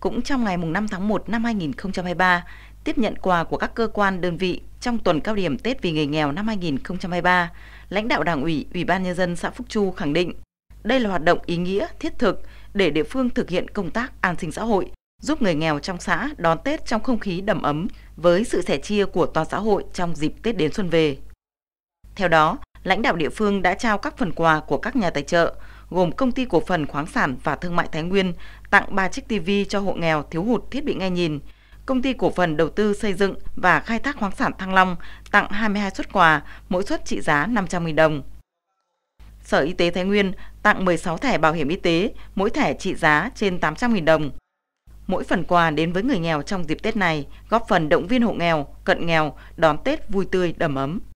cũng trong ngày 5 tháng 1 năm 2023, tiếp nhận quà của các cơ quan đơn vị trong tuần cao điểm Tết vì người nghèo năm 2023, lãnh đạo Đảng ủy, Ủy ban nhân dân xã Phúc Chu khẳng định đây là hoạt động ý nghĩa, thiết thực để địa phương thực hiện công tác an sinh xã hội, giúp người nghèo trong xã đón Tết trong không khí đầm ấm với sự sẻ chia của toàn xã hội trong dịp Tết đến xuân về. Theo đó, lãnh đạo địa phương đã trao các phần quà của các nhà tài trợ, gồm công ty cổ phần khoáng sản và thương mại Thái Nguyên tặng 3 chiếc TV cho hộ nghèo thiếu hụt thiết bị nghe nhìn, công ty cổ phần đầu tư xây dựng và khai thác khoáng sản Thăng Long tặng 22 suất quà, mỗi suất trị giá 500.000 đồng. Sở Y tế Thái Nguyên tặng 16 thẻ bảo hiểm y tế, mỗi thẻ trị giá trên 800.000 đồng. Mỗi phần quà đến với người nghèo trong dịp Tết này góp phần động viên hộ nghèo, cận nghèo, đón Tết vui tươi, đầm ấm.